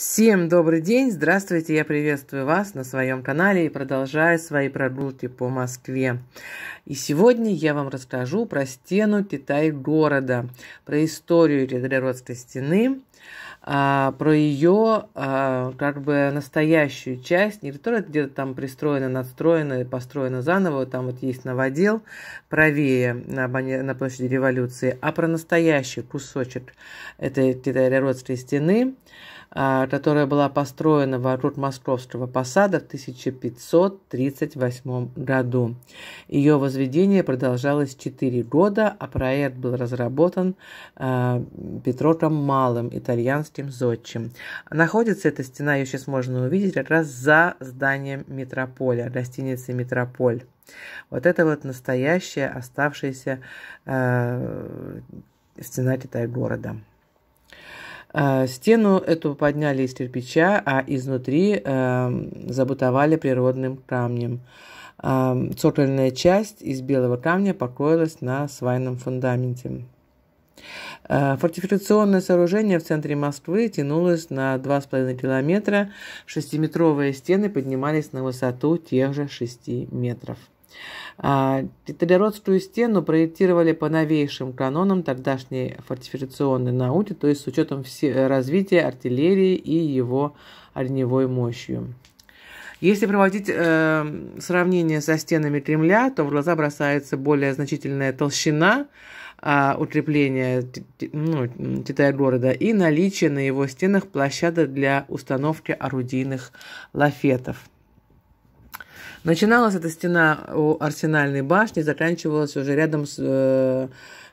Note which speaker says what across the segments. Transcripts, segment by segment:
Speaker 1: Всем добрый день, здравствуйте, я приветствую вас на своем канале и продолжаю свои прогулки по Москве. И сегодня я вам расскажу про стену Китай-города, про историю Кедреродской стены, а, про ее а, как бы настоящую часть, не которая где-то там пристроена, надстроена и построена заново, там вот есть новодел правее на, площади революции, а про настоящий кусочек этой Китай-Реродской стены – а, которая была построена вокруг Московского посада в 1538 году. Ее возведение продолжалось 4 года, а проект был разработан а, Петроком Малым, итальянским зодчим. Находится эта стена, ее сейчас можно увидеть, как раз за зданием метрополя, гостиницы «Метрополь». Вот это вот настоящая оставшаяся э, стена Китай-города. Э, стену эту подняли из кирпича, а изнутри э, забутовали природным камнем. Э, цокольная часть из белого камня покоилась на свайном фундаменте. Фортификационное сооружение в центре Москвы тянулось на 2,5 километра. Шестиметровые стены поднимались на высоту тех же 6 метров. А, Петрородскую стену проектировали по новейшим канонам тогдашней фортификационной науки, то есть с учетом э, развития артиллерии и его огневой мощью. Если проводить э, сравнение со стенами Кремля, то в глаза бросается более значительная толщина э, а, укрепления ну, Китая города и наличие на его стенах площадок для установки орудийных лафетов. Начиналась эта стена у Арсенальной башни, заканчивалась уже рядом с э,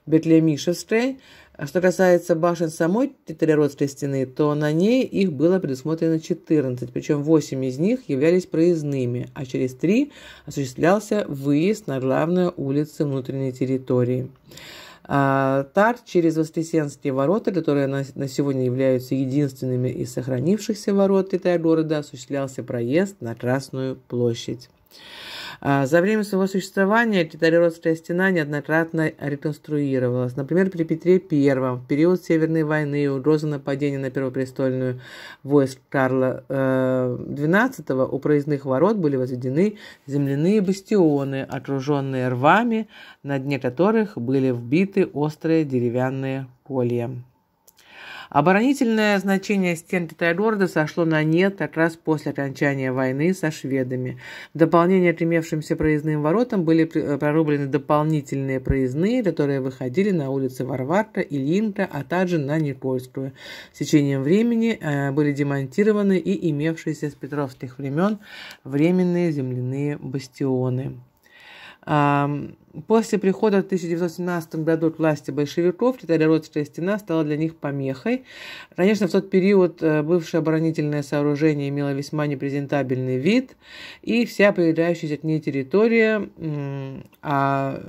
Speaker 1: Бетлемишевской. Что касается башен самой Тетереродской стены, то на ней их было предусмотрено 14, причем 8 из них являлись проездными, а через 3 осуществлялся выезд на главную улицу внутренней территории. А, Тар через Воскресенские ворота, которые на, на сегодня являются единственными из сохранившихся ворот этого города, осуществлялся проезд на Красную площадь. А, за время своего существования Титареродская стена неоднократно реконструировалась. Например, при Петре I в период Северной войны угроза нападения на первопрестольную войск Карла XII э, у проездных ворот были возведены земляные бастионы, окруженные рвами, на дне которых были вбиты острые деревянные колья. Оборонительное значение стен Китай-города сошло на нет как раз после окончания войны со шведами. В дополнение к имевшимся проездным воротам были э, прорублены дополнительные проездные, которые выходили на улицы Варварка, Ильинка, а также на Никольскую. С течением времени э, были демонтированы и имевшиеся с петровских времен временные земляные бастионы. Um... После прихода в 1917 году к власти большевиков Титаря-Родская стена стала для них помехой. Конечно, в тот период э, бывшее оборонительное сооружение имело весьма непрезентабельный вид, и вся появляющаяся к ней территория, а,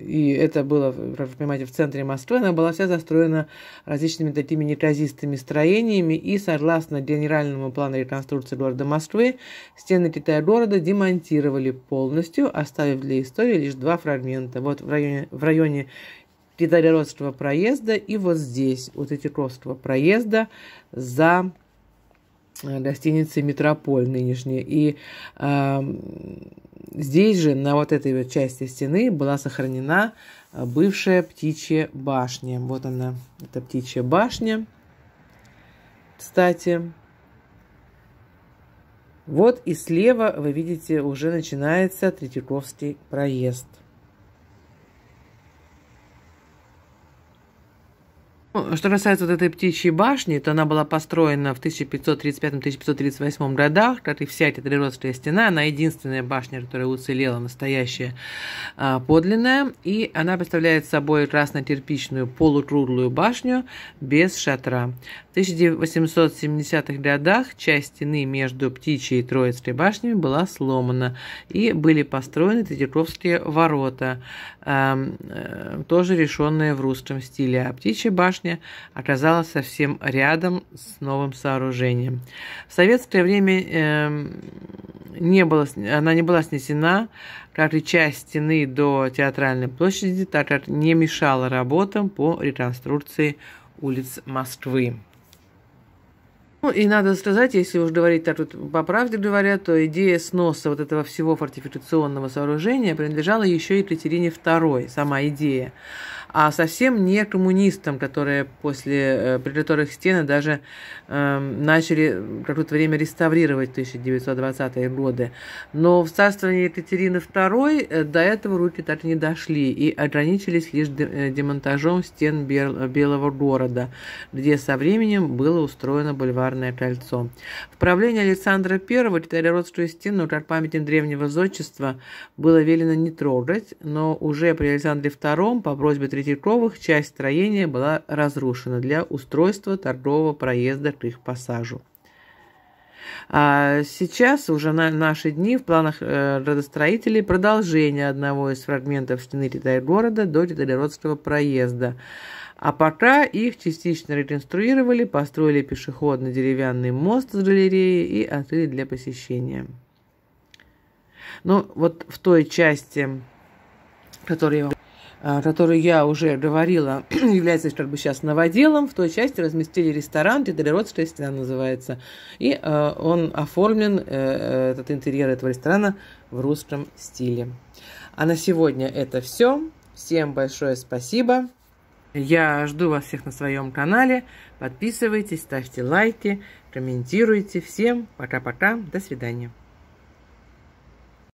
Speaker 1: и это было, понимаете, в центре Москвы, она была вся застроена различными такими неказистыми строениями, и согласно генеральному плану реконструкции города Москвы, стены Китая города демонтировали полностью, оставив для истории лишь два фрагмента, вот в районе, в районе Петроградского проезда и вот здесь, у Третьяковского проезда за э, гостиницей «Метрополь» нынешней. И э, здесь же, на вот этой вот части стены, была сохранена э, бывшая птичья башня. Вот она, эта птичья башня, кстати. Вот и слева, вы видите, уже начинается Третьяковский проезд. Ну, что касается вот этой птичьей башни, то она была построена в 1535-1538 годах, как и вся эта триродская стена, она единственная башня, которая уцелела, настоящая, а, подлинная, и она представляет собой красно-кирпичную полукруглую башню без шатра. В 1870-х годах часть стены между птичьей и Троицкой башнями была сломана, и были построены Третьяковские ворота, а, э, тоже решенные в русском стиле, а птичья башня башня оказалась совсем рядом с новым сооружением. В советское время эм, не было, она не была снесена, как и часть стены до театральной площади, так как не мешала работам по реконструкции улиц Москвы. Ну и надо сказать, если уж говорить так вот по правде говоря, то идея сноса вот этого всего фортификационного сооружения принадлежала еще и Екатерине II, сама идея а совсем не коммунистам, которые после э, пролетарных стен даже э, начали какое-то время реставрировать 1920-е годы. Но в царствовании Екатерины II э, до этого руки так и не дошли и ограничились лишь э, демонтажом стен Бел Белого города, где со временем было устроено бульварное кольцо. В правлении Александра I Китайродскую стену, как памятник древнего зодчества, было велено не трогать, но уже при Александре II по просьбе Третьяковых часть строения была разрушена для устройства торгового проезда к их пассажу. А сейчас, уже на наши дни, в планах э, градостроителей продолжение одного из фрагментов стены Китай-города до Китайгородского проезда. А пока их частично реконструировали, построили пешеходный деревянный мост с галереей и открыли для посещения. Ну, вот в той части, которую я вам а, который я уже говорила, является как бы сейчас новоделом. В той части разместили ресторан, Тедерерот 6 называется. И э, он оформлен, э, э, этот интерьер этого ресторана, в русском стиле. А на сегодня это все. Всем большое спасибо. Я жду вас всех на своем канале. Подписывайтесь, ставьте лайки, комментируйте. Всем пока-пока. До свидания.